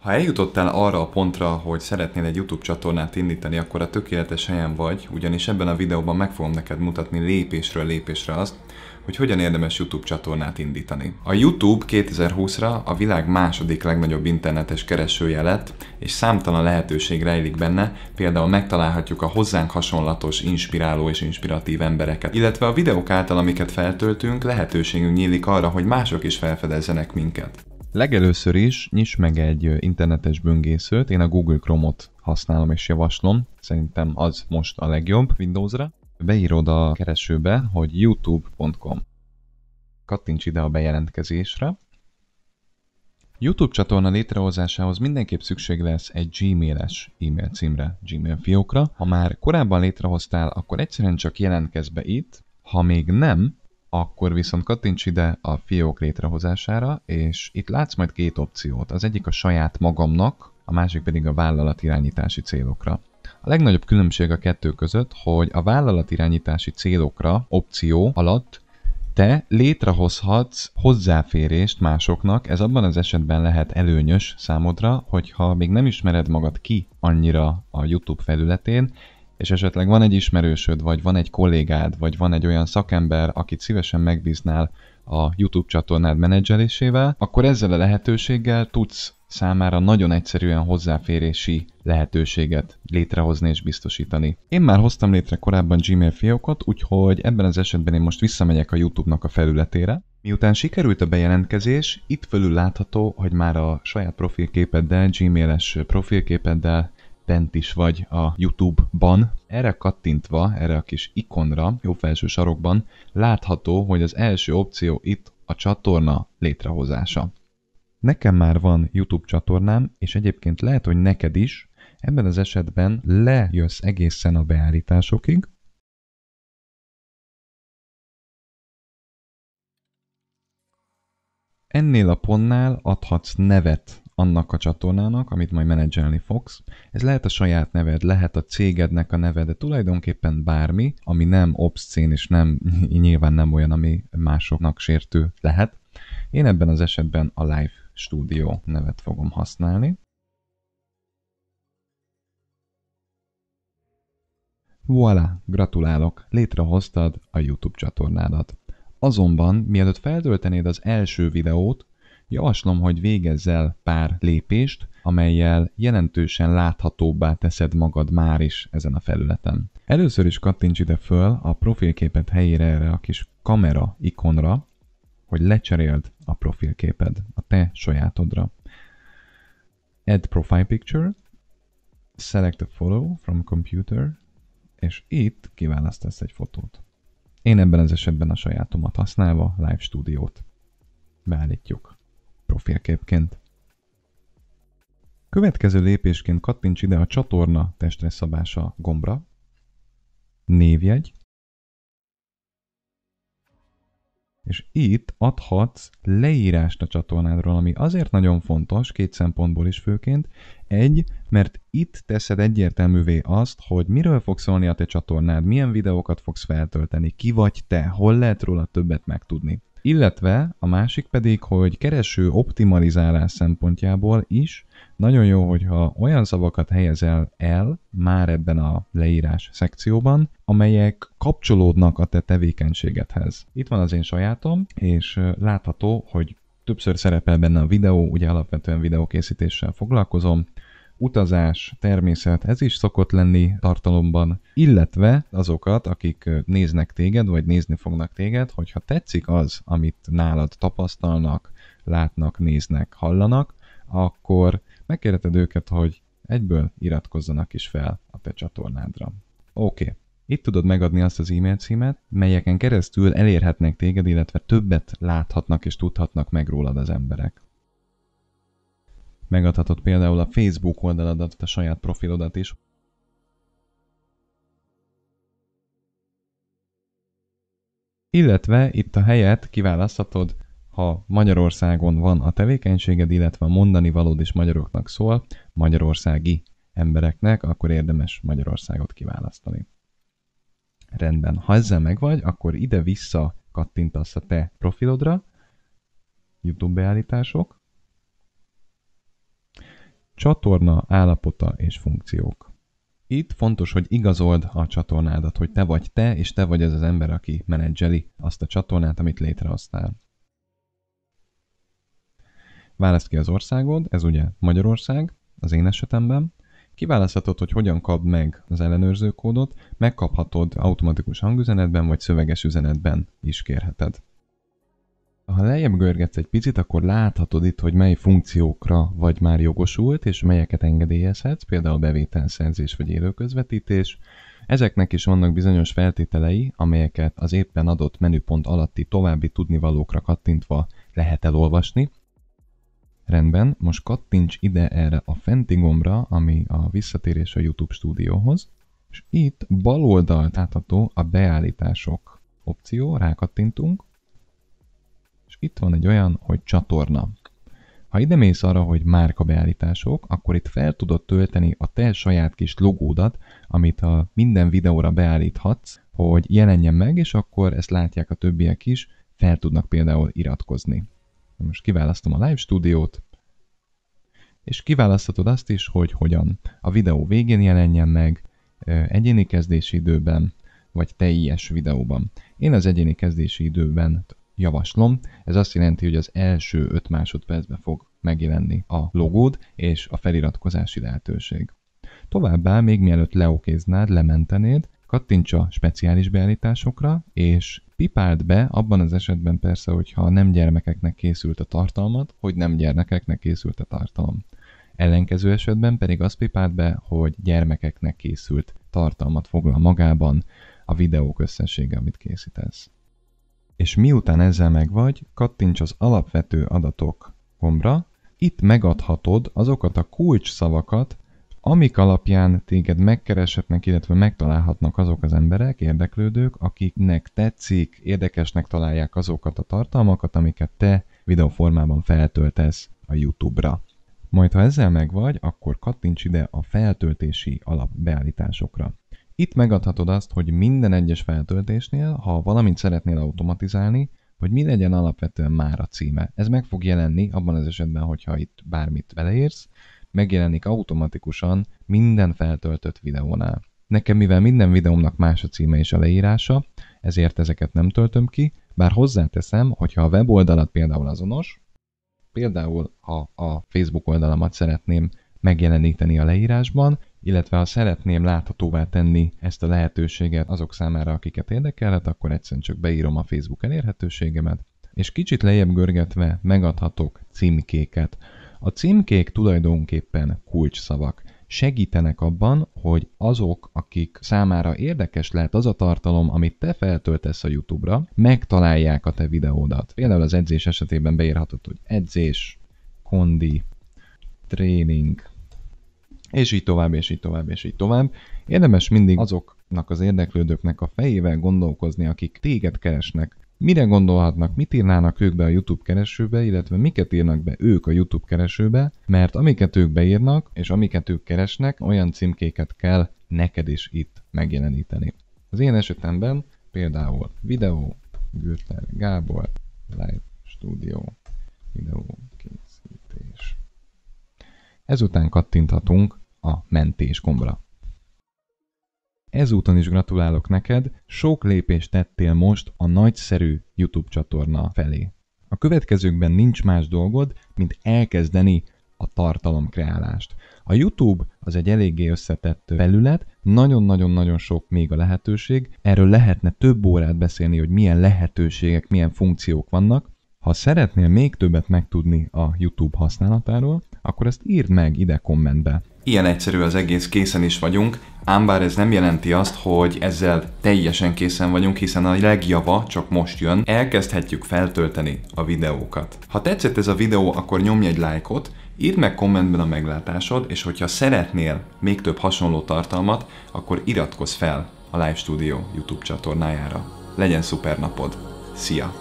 Ha eljutottál arra a pontra, hogy szeretnél egy YouTube csatornát indítani, akkor a tökéletes helyen vagy, ugyanis ebben a videóban meg fogom neked mutatni lépésről lépésre azt, hogy hogyan érdemes YouTube csatornát indítani. A YouTube 2020-ra a világ második legnagyobb internetes keresője lett, és számtalan lehetőség rejlik benne, például megtalálhatjuk a hozzánk hasonlatos, inspiráló és inspiratív embereket. Illetve a videók által, amiket feltöltünk, lehetőségünk nyílik arra, hogy mások is felfedezzenek minket. Legelőször is nyiss meg egy internetes böngészőt, én a Google Chrome-ot használom és javaslom, szerintem az most a legjobb Windowsra. Beírod a keresőbe, hogy youtube.com. Kattints ide a bejelentkezésre. YouTube csatorna létrehozásához mindenképp szükség lesz egy gmail-es e-mail címre, gmail fiókra. Ha már korábban létrehoztál, akkor egyszerűen csak jelentkezz be itt, ha még nem, akkor viszont kattints ide a fiók létrehozására, és itt látsz majd két opciót. Az egyik a saját magamnak, a másik pedig a irányítási célokra. A legnagyobb különbség a kettő között, hogy a irányítási célokra opció alatt te létrehozhatsz hozzáférést másoknak, ez abban az esetben lehet előnyös számodra, hogyha még nem ismered magad ki annyira a YouTube felületén, és esetleg van egy ismerősöd, vagy van egy kollégád, vagy van egy olyan szakember, akit szívesen megbíznál a YouTube csatornád menedzselésével, akkor ezzel a lehetőséggel tudsz számára nagyon egyszerűen hozzáférési lehetőséget létrehozni és biztosítani. Én már hoztam létre korábban Gmail fiókot, úgyhogy ebben az esetben én most visszamegyek a YouTube-nak a felületére. Miután sikerült a bejelentkezés, itt fölül látható, hogy már a saját profilképeddel, Gmail-es profilképeddel bent is vagy a YouTube-ban. Erre kattintva, erre a kis ikonra, jobb felső sarokban látható, hogy az első opció itt a csatorna létrehozása. Nekem már van YouTube csatornám, és egyébként lehet, hogy neked is, ebben az esetben lejössz egészen a beállításokig, Ennél a pontnál adhatsz nevet annak a csatornának, amit majd menedzselni fogsz. Ez lehet a saját neved, lehet a cégednek a neved, de tulajdonképpen bármi, ami nem obszcén és nem nyilván nem olyan, ami másoknak sértő lehet. Én ebben az esetben a Live Studio nevet fogom használni. Voilà, gratulálok, létrehoztad a YouTube csatornádat. Azonban, mielőtt feltöltenéd az első videót, Javaslom, hogy végezz el pár lépést, amelyel jelentősen láthatóbbá teszed magad már is ezen a felületen. Először is kattints ide föl a profilképet helyére erre a kis kamera ikonra, hogy lecseréld a profilképed a te sajátodra. Add profile picture, select a photo from computer, és itt kiválasztasz egy fotót. Én ebben az esetben a sajátomat használva Live Studio-t beállítjuk profilképként. Következő lépésként kattints ide a csatorna testre szabása gombra, névjegy, és itt adhatsz leírást a csatornádról, ami azért nagyon fontos, két szempontból is főként. Egy, mert itt teszed egyértelművé azt, hogy miről fog szólni a te csatornád, milyen videókat fogsz feltölteni, ki vagy te, hol lehet róla többet megtudni illetve a másik pedig, hogy kereső optimalizálás szempontjából is nagyon jó, hogyha olyan szavakat helyezel el már ebben a leírás szekcióban, amelyek kapcsolódnak a te tevékenységedhez. Itt van az én sajátom, és látható, hogy többször szerepel benne a videó, ugye alapvetően videókészítéssel foglalkozom, utazás, természet, ez is szokott lenni tartalomban, illetve azokat, akik néznek téged, vagy nézni fognak téged, hogyha tetszik az, amit nálad tapasztalnak, látnak, néznek, hallanak, akkor megkérheted őket, hogy egyből iratkozzanak is fel a te csatornádra. Oké, okay. Itt tudod megadni azt az e-mail címet, melyeken keresztül elérhetnek téged, illetve többet láthatnak és tudhatnak meg rólad az emberek. Megadhatod például a Facebook oldaladat, a saját profilodat is, illetve itt a helyet kiválaszthatod, ha Magyarországon van a tevékenységed, illetve a mondani valód is magyaroknak szól, magyarországi embereknek, akkor érdemes Magyarországot kiválasztani. Rendben, ha ezzel megvagy, akkor ide-vissza kattintasz a te profilodra, YouTube beállítások, Csatorna állapota és funkciók. Itt fontos, hogy igazold a csatornádat, hogy te vagy te, és te vagy ez az ember, aki menedzseli azt a csatornát, amit létrehoztál. Választ ki az országod, ez ugye Magyarország, az én esetemben. Kiválaszthatod, hogy hogyan kap meg az ellenőrző kódot, megkaphatod automatikus hangüzenetben vagy szöveges üzenetben is kérheted. Ha lejjebb görgetsz egy picit, akkor láthatod itt, hogy mely funkciókra vagy már jogosult, és melyeket engedélyezhetsz, például bevételszerzés vagy élőközvetítés. Ezeknek is vannak bizonyos feltételei, amelyeket az éppen adott menüpont alatti további tudnivalókra kattintva lehet elolvasni. Rendben, most kattints ide erre a fenti gombra, ami a visszatérés a YouTube stúdióhoz, és itt bal oldalt látható a beállítások opció, rákattintunk, itt van egy olyan, hogy csatorna. Ha ide mész arra, hogy márka beállítások, akkor itt fel tudod tölteni a te saját kis logódat, amit a minden videóra beállíthatsz, hogy jelenjen meg, és akkor ezt látják a többiek is, fel tudnak például iratkozni. Most kiválasztom a Live Studio-t, és kiválaszthatod azt is, hogy hogyan. A videó végén jelenjen meg, egyéni kezdési időben, vagy teljes videóban. Én az egyéni kezdési időben javaslom. Ez azt jelenti, hogy az első 5 másodpercben fog megjelenni a logód és a feliratkozási lehetőség. Továbbá, még mielőtt leokéznád, lementenéd, kattints a speciális beállításokra, és pipáld be, abban az esetben persze, hogyha nem gyermekeknek készült a tartalmat, hogy nem gyermekeknek készült a tartalom. Ellenkező esetben pedig azt pipáld be, hogy gyermekeknek készült tartalmat foglal magában a videók összessége, amit készítesz és miután ezzel megvagy, kattints az alapvető adatok gombra, itt megadhatod azokat a kulcsszavakat, amik alapján téged megkereshetnek, illetve megtalálhatnak azok az emberek, érdeklődők, akiknek tetszik, érdekesnek találják azokat a tartalmakat, amiket te videóformában feltöltesz a YouTube-ra. Majd ha ezzel megvagy, akkor kattints ide a feltöltési alapbeállításokra. Itt megadhatod azt, hogy minden egyes feltöltésnél, ha valamit szeretnél automatizálni, hogy mi legyen alapvetően már a címe. Ez meg fog jelenni abban az esetben, hogyha itt bármit beleérsz, megjelenik automatikusan minden feltöltött videónál. Nekem mivel minden videómnak más a címe és a leírása, ezért ezeket nem töltöm ki, bár hozzáteszem, hogyha a weboldalat például azonos, például ha a Facebook oldalamat szeretném megjeleníteni a leírásban, illetve ha szeretném láthatóvá tenni ezt a lehetőséget azok számára, akiket érdekelhet, akkor egyszerűen csak beírom a Facebook elérhetőségemet, és kicsit lejjebb görgetve megadhatok címkéket. A címkék tulajdonképpen kulcsszavak segítenek abban, hogy azok, akik számára érdekes lehet az a tartalom, amit te feltöltesz a YouTube-ra, megtalálják a te videódat. Például az edzés esetében beírhatod, hogy edzés, kondi, tréning, és így tovább, és így tovább, és így tovább. Érdemes mindig azoknak az érdeklődőknek a fejével gondolkozni, akik téged keresnek. Mire gondolhatnak, mit írnának ők be a YouTube keresőbe, illetve miket írnak be ők a YouTube keresőbe, mert amiket ők beírnak, és amiket ők keresnek, olyan címkéket kell neked is itt megjeleníteni. Az én esetemben például videó, Gürtel Gábor, Live Studio, videó, készítés. Ezután kattinthatunk a mentés gombra. Ezúton is gratulálok neked, sok lépést tettél most a nagyszerű YouTube csatorna felé. A következőkben nincs más dolgod, mint elkezdeni a tartalomkreálást. A YouTube az egy eléggé összetett felület, nagyon-nagyon-nagyon sok még a lehetőség, erről lehetne több órát beszélni, hogy milyen lehetőségek, milyen funkciók vannak. Ha szeretnél még többet megtudni a YouTube használatáról, akkor ezt írd meg ide kommentbe. Ilyen egyszerű az egész, készen is vagyunk, ám bár ez nem jelenti azt, hogy ezzel teljesen készen vagyunk, hiszen a legjava csak most jön, elkezdhetjük feltölteni a videókat. Ha tetszett ez a videó, akkor nyomj egy lájkot, írd meg kommentben a meglátásod, és hogyha szeretnél még több hasonló tartalmat, akkor iratkozz fel a Live Studio YouTube csatornájára. Legyen szuper napod! Szia!